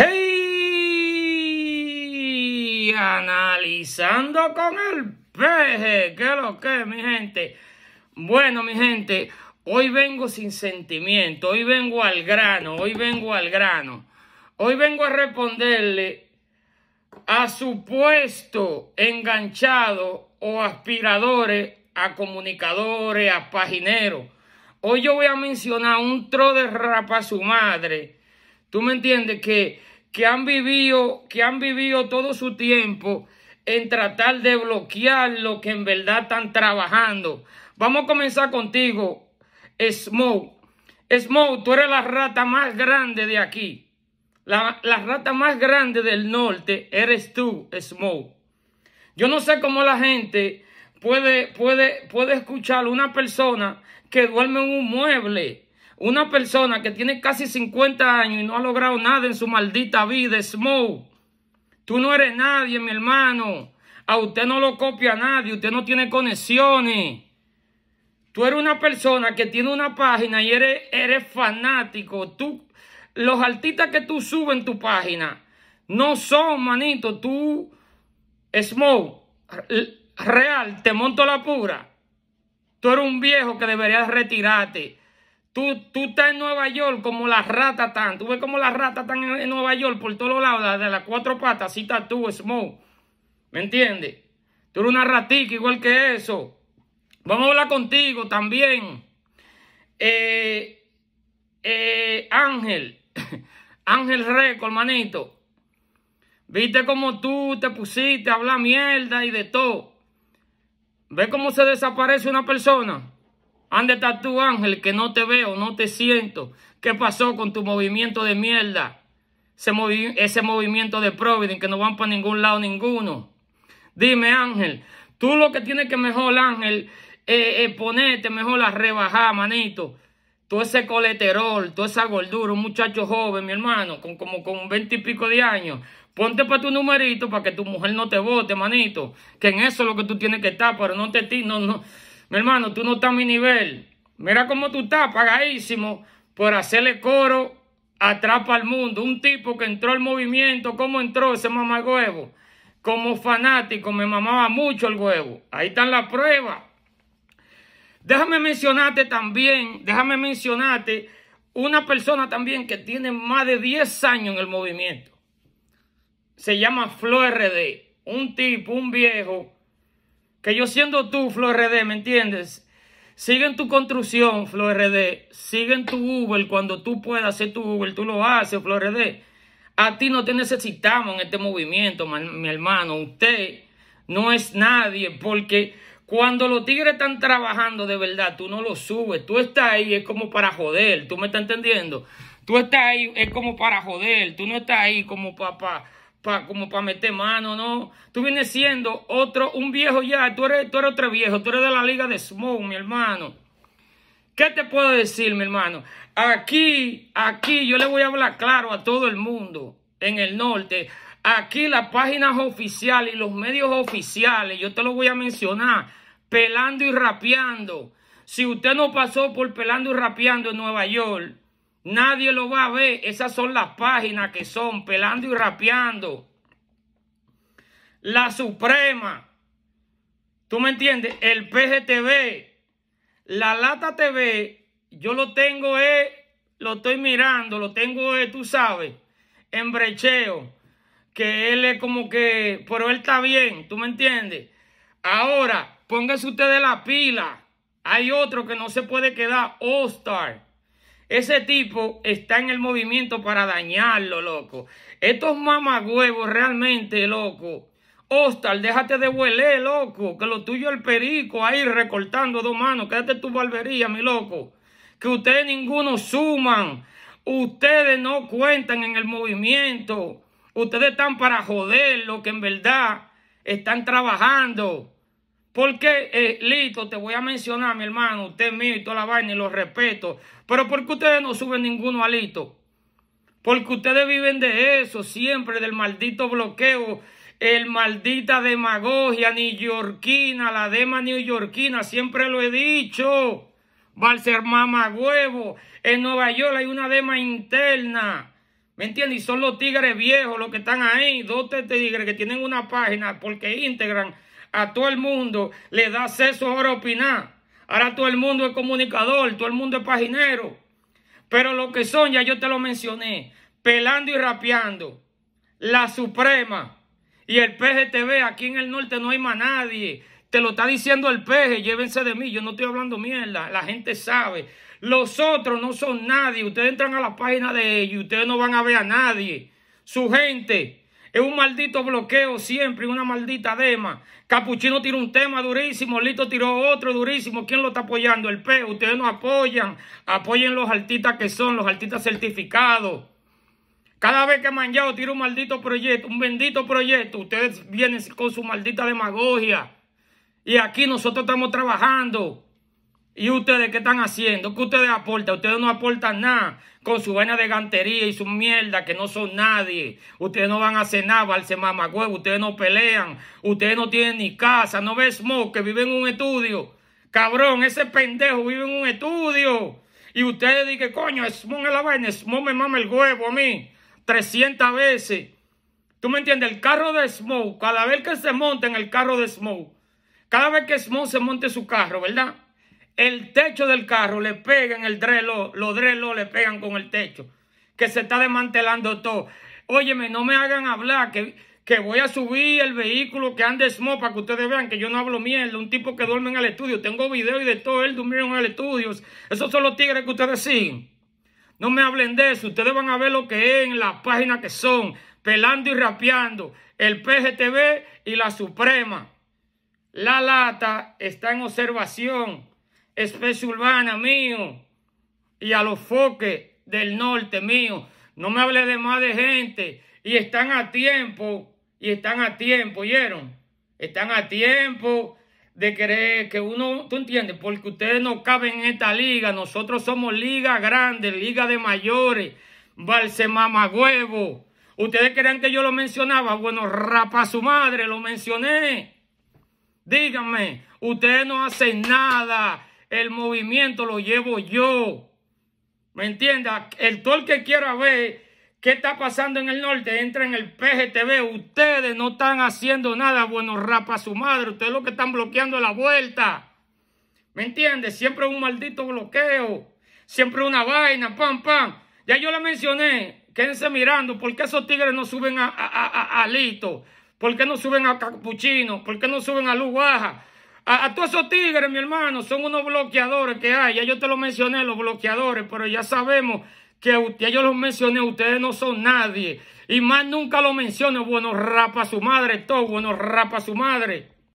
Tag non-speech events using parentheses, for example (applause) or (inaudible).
¡Hey! Analizando con el peje. ¿Qué es lo que mi gente? Bueno, mi gente, hoy vengo sin sentimiento. Hoy vengo al grano. Hoy vengo al grano. Hoy vengo a responderle a supuesto enganchado o aspiradores a comunicadores, a pagineros. Hoy yo voy a mencionar un tro de rapa su madre Tú me entiendes que, que, han vivido, que han vivido todo su tiempo en tratar de bloquear lo que en verdad están trabajando. Vamos a comenzar contigo, Smoke. Smoke, tú eres la rata más grande de aquí. La, rata más grande del norte eres tú, Smoke. Yo no sé cómo la gente puede, puede, puede escuchar una persona que duerme en un mueble. Una persona que tiene casi 50 años y no ha logrado nada en su maldita vida, Smoke. Tú no eres nadie, mi hermano. A usted no lo copia nadie, usted no tiene conexiones. Tú eres una persona que tiene una página y eres, fanático. Tú, los artistas que tú subes en tu página no son, manito. Tú, Smoke, real, te monto la pura. Tú eres un viejo que deberías retirarte. Tú, estás en Nueva York como las ratas están. Tú ves como las ratas están en, Nueva York por todos lados, de las cuatro patas. Así estás tú, Smoke. ¿Me entiendes? Tú eres una ratica igual que eso. Vamos a hablar contigo también. Eh, eh, Ángel. (laughs) Ángel Record, manito. Viste cómo tú te pusiste a hablar mierda y de todo. ¿Ves cómo se desaparece una persona. ¿Dónde está tu ángel que no te veo, no te siento? ¿Qué pasó con tu movimiento de mierda? Ese, movimiento de Providence que no van para ningún lado ninguno. Dime, ángel, tú lo que tienes que mejor, ángel, eh, eh ponerte mejor a rebajar, manito. Tú ese colesterol, toda esa gordura, un muchacho joven, mi hermano, con como con veinte y pico de años. Ponte para tu numerito para que tu mujer no te vote, manito. Que en eso es lo que tú tienes que estar, pero no te... No, no, mi hermano, tú no estás a mi nivel. Mira cómo tú estás, pagadísimo, por hacerle coro atrapa al mundo. Un tipo que entró al movimiento, ¿cómo entró ese huevo Como fanático, me mamaba mucho el huevo. Ahí están la prueba. Déjame mencionarte también, déjame mencionarte una persona también que tiene más de 10 años en el movimiento. Se llama Flor RD. Un tipo, un viejo que yo siendo tú, Flor RD, ¿me entiendes? Sigue en tu construcción, Flor RD. Sigue en tu Uber. Cuando tú puedas hacer tu Uber, tú lo haces, Flor de A ti no te necesitamos en este movimiento, mi hermano. Usted no es nadie porque cuando los tigres están trabajando de verdad, tú no lo subes. Tú estás ahí, es como para joder. ¿Tú me estás entendiendo? Tú estás ahí, es como para joder. Tú no estás ahí como papá como para meter mano, no. Tú vienes siendo otro, un viejo ya, tú eres, tú eres otro viejo, tú eres de la liga de Smoke, mi hermano. ¿Qué te puedo decir, mi hermano? Aquí, aquí, yo le voy a hablar claro a todo el mundo en el norte. Aquí las páginas oficiales y los medios oficiales, yo te lo voy a mencionar, pelando y rapeando. Si usted no pasó por pelando y rapeando en Nueva York, Nadie lo va a ver. Esas son las páginas que son pelando y rapeando. La Suprema. ¿Tú me entiendes? El PGTV. La Lata TV. Yo lo tengo, eh, lo estoy mirando, lo tengo, eh, tú sabes, en brecheo. Que él es como que, pero él está bien, ¿tú me entiendes? Ahora, pónganse ustedes la pila. Hay otro que no se puede quedar, All Star. Ese tipo está en el movimiento para dañarlo, loco. Estos mamagüevos realmente, loco. Hostal, déjate de huele, loco. Que lo tuyo el perico ahí recortando dos manos. Quédate tu barbería, mi loco. Que ustedes ninguno suman. Ustedes no cuentan en el movimiento. Ustedes están para joder lo que en verdad están trabajando. Porque, eh, Lito? te voy a mencionar, mi hermano, usted mío y toda la vaina y lo respeto. Pero ¿por qué ustedes no suben ninguno a Lito? Porque ustedes viven de eso, siempre del maldito bloqueo, el maldita demagogia neoyorquina, la dema neoyorquina, siempre lo he dicho. Va a ser mama huevo. En Nueva York hay una dema interna. ¿Me entiendes? Y son los tigres viejos los que están ahí, dos tigres que tienen una página porque integran a todo el mundo le da acceso ahora a opinar. Ahora todo el mundo es comunicador, todo el mundo es paginero. Pero lo que son, ya yo te lo mencioné, pelando y rapeando, la Suprema y el PGTV, aquí en el norte no hay más nadie. Te lo está diciendo el peje, llévense de mí, yo no estoy hablando mierda, la gente sabe. Los otros no son nadie, ustedes entran a la página de ellos ustedes no van a ver a nadie. Su gente, es un maldito bloqueo siempre, una maldita dema. Capuchino tiró un tema durísimo, Lito tiró otro durísimo. ¿Quién lo está apoyando? El P. Ustedes no apoyan. Apoyen los artistas que son, los artistas certificados. Cada vez que Manjao tira un maldito proyecto, un bendito proyecto, ustedes vienen con su maldita demagogia. Y aquí nosotros estamos trabajando. ¿Y ustedes qué están haciendo? ¿Qué ustedes aportan? Ustedes no aportan nada con su vaina de gantería y su mierda que no son nadie. Ustedes no van a cenar, valse huevo, Ustedes no pelean. Ustedes no tienen ni casa. No ve, Smoke que vive en un estudio. Cabrón, ese pendejo vive en un estudio. Y ustedes dicen, coño, Smoke es la vaina. Smoke me mama el huevo a mí. 300 veces. ¿Tú me entiendes? El carro de Smoke, cada vez que se monta en el carro de Smoke, cada vez que Smoke se monte su carro, ¿verdad? el techo del carro, le pegan el drelo, los drelos le pegan con el techo, que se está desmantelando todo. Óyeme, no me hagan hablar que, que voy a subir el vehículo que ande smoke para que ustedes vean que yo no hablo mierda, un tipo que duerme en el estudio. Tengo video y de todo él durmió en el estudio. Esos son los tigres que ustedes siguen. No me hablen de eso. Ustedes van a ver lo que es en la página que son, pelando y rapeando, el PGTV y la Suprema. La lata está en observación especie urbana mío y a los foques del norte mío. No me hable de más de gente. Y están a tiempo, y están a tiempo, ¿oyeron? Están a tiempo de creer que uno, tú entiendes, porque ustedes no caben en esta liga. Nosotros somos liga grande, liga de mayores, Balsemama Huevo. Ustedes creen que yo lo mencionaba. Bueno, rapa su madre, lo mencioné. Díganme, ustedes no hacen nada el movimiento lo llevo yo. ¿Me entiendes? El todo el que quiera ver qué está pasando en el norte, entra en el PGTV. Ustedes no están haciendo nada. Bueno, rapa su madre. Ustedes lo que están bloqueando la vuelta. ¿Me entiendes? Siempre un maldito bloqueo. Siempre una vaina. Pam, pam. Ya yo le mencioné. Quédense mirando. ¿Por qué esos tigres no suben a, Alito? ¿Por qué no suben a Capuchino? ¿Por qué no suben a Luz Baja? A, todos esos tigres, mi hermano, son unos bloqueadores que hay. Ya yo te lo mencioné, los bloqueadores, pero ya sabemos que yo los mencioné, ustedes no son nadie. Y más nunca lo menciono, bueno, rapa su madre, todo, bueno, rapa a su madre.